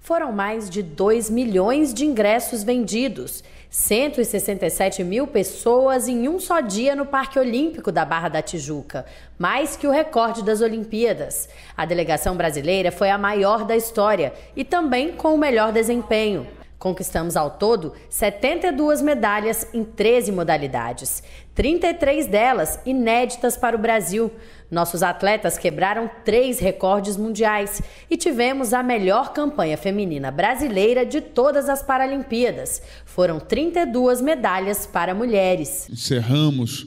foram mais de 2 milhões de ingressos vendidos, 167 mil pessoas em um só dia no Parque Olímpico da Barra da Tijuca, mais que o recorde das Olimpíadas. A delegação brasileira foi a maior da história e também com o melhor desempenho. Conquistamos ao todo 72 medalhas em 13 modalidades, 33 delas inéditas para o Brasil. Nossos atletas quebraram três recordes mundiais e tivemos a melhor campanha feminina brasileira de todas as Paralimpíadas. Foram 32 medalhas para mulheres. Encerramos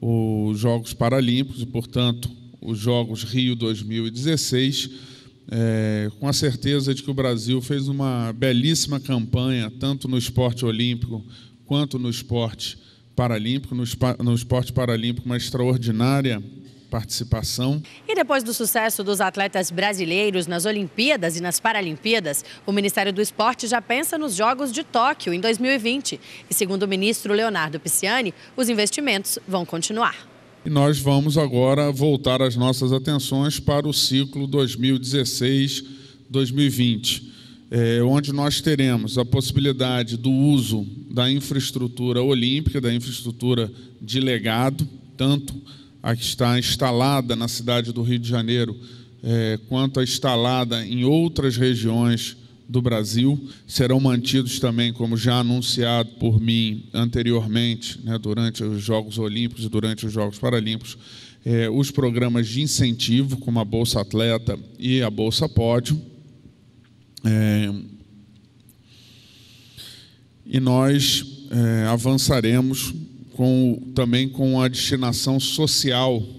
os Jogos Paralímpicos e, portanto, os Jogos Rio 2016 é, com a certeza de que o Brasil fez uma belíssima campanha, tanto no esporte olímpico quanto no esporte paralímpico, no, no esporte paralímpico, uma extraordinária participação. E depois do sucesso dos atletas brasileiros nas Olimpíadas e nas Paralimpíadas, o Ministério do Esporte já pensa nos Jogos de Tóquio em 2020. E segundo o ministro Leonardo Pisciani, os investimentos vão continuar. E nós vamos agora voltar as nossas atenções para o ciclo 2016-2020, é, onde nós teremos a possibilidade do uso da infraestrutura olímpica, da infraestrutura de legado, tanto a que está instalada na cidade do Rio de Janeiro, é, quanto a instalada em outras regiões do Brasil serão mantidos também, como já anunciado por mim anteriormente, né, durante os Jogos Olímpicos e durante os Jogos Paralímpicos, eh, os programas de incentivo, como a Bolsa Atleta e a Bolsa Pódio. Eh, e nós eh, avançaremos com, também com a destinação social